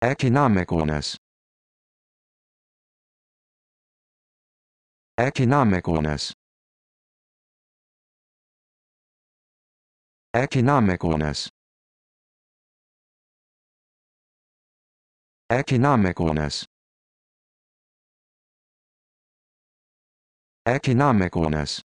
Economicalness Economicalness Economicalness Economicalness Economicalness